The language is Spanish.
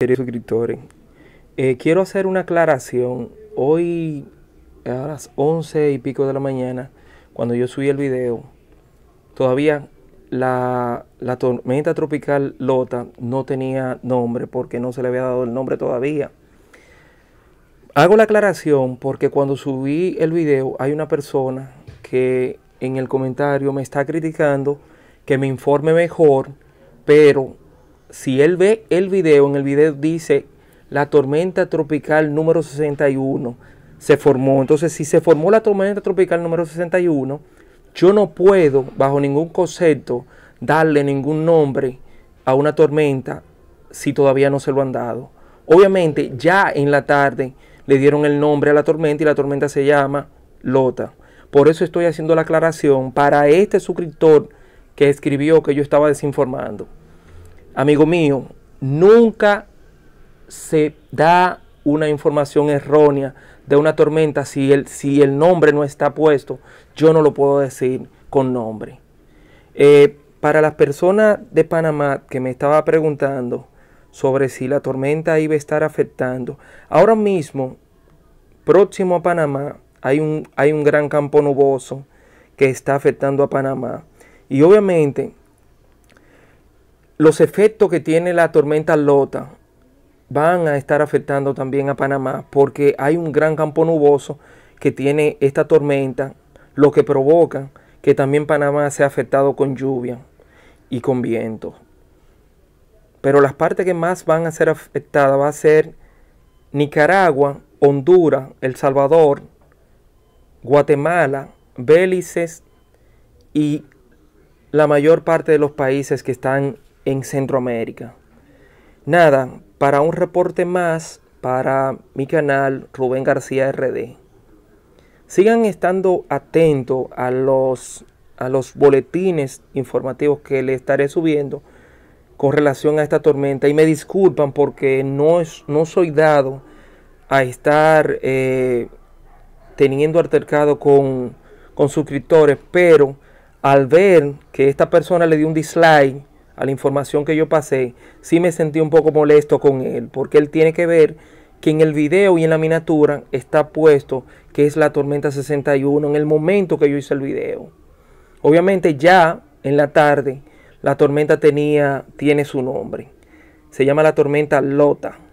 queridos suscriptores. Eh, quiero hacer una aclaración. Hoy a las 11 y pico de la mañana, cuando yo subí el video, todavía la, tormenta tropical Lota no tenía nombre porque no se le había dado el nombre todavía. Hago la aclaración porque cuando subí el video hay una persona que en el comentario me está criticando que me informe mejor, pero si él ve el video, en el video dice la tormenta tropical número 61 se formó. Entonces, si se formó la tormenta tropical número 61, yo no puedo, bajo ningún concepto, darle ningún nombre a una tormenta si todavía no se lo han dado. Obviamente, ya en la tarde le dieron el nombre a la tormenta y la tormenta se llama Lota. Por eso estoy haciendo la aclaración para este suscriptor que escribió que yo estaba desinformando amigo mío, nunca se da una información errónea de una tormenta si el, si el nombre no está puesto. Yo no lo puedo decir con nombre. Eh, para las personas de Panamá que me estaba preguntando sobre si la tormenta iba a estar afectando, ahora mismo, próximo a Panamá, hay un, hay un gran campo nuboso que está afectando a Panamá. Y obviamente los efectos que tiene la tormenta Lota van a estar afectando también a Panamá porque hay un gran campo nuboso que tiene esta tormenta, lo que provoca que también Panamá sea afectado con lluvia y con vientos. Pero las partes que más van a ser afectadas va a ser Nicaragua, Honduras, El Salvador, Guatemala, Belice y la mayor parte de los países que están en Centroamérica. Nada, para un reporte más para mi canal Rubén García RD. Sigan estando atentos a los, a los boletines informativos que le estaré subiendo con relación a esta tormenta. Y me disculpan porque no, es, no soy dado a estar eh, teniendo altercado con, con suscriptores, pero al ver que esta persona le dio un dislike a la información que yo pasé, sí me sentí un poco molesto con él, porque él tiene que ver que en el video y en la miniatura está puesto que es la tormenta 61 en el momento que yo hice el video. Obviamente ya en la tarde la tormenta tenía tiene su nombre. Se llama la tormenta Lota.